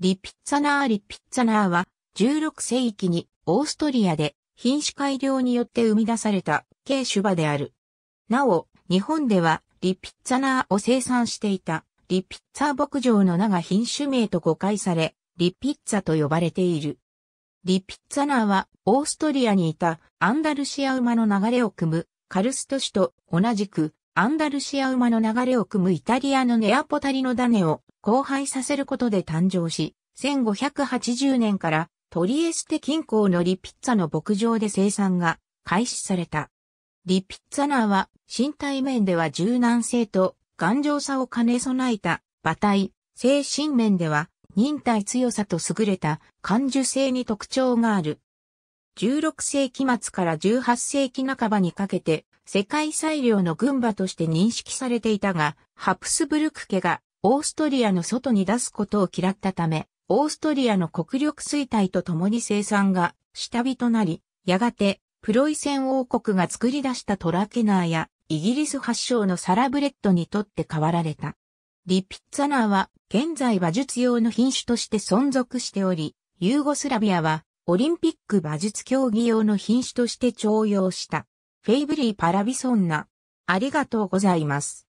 リピッツァナー・リピッツァナーは、16世紀にオーストリアで品種改良によって生み出された軽種馬である。なお、日本ではリピッツァナーを生産していたリピッツァ牧場の名が品種名と誤解され、リピッツァと呼ばれている。リピッツァナーはオーストリアにいたアンダルシア馬の流れを組むカルスト氏と同じくアンダルシア馬の流れを組むイタリアのネアポタリの種を交配させることで誕生し、1580年からトリエステ近郊のリピッツァの牧場で生産が開始された。リピッツァナーは身体面では柔軟性と頑丈さを兼ね備えた馬体、精神面では忍耐強さと優れた感受性に特徴がある。16世紀末から18世紀半ばにかけて世界最良の軍馬として認識されていたが、ハプスブルク家がオーストリアの外に出すことを嫌ったため、オーストリアの国力衰退とともに生産が下火となり、やがてプロイセン王国が作り出したトラケナーやイギリス発祥のサラブレッドにとって変わられた。リピッツァナーは現在は術用の品種として存続しており、ユーゴスラビアはオリンピック馬術競技用の品種として重用した。フェイブリーパラビソンナ。ありがとうございます。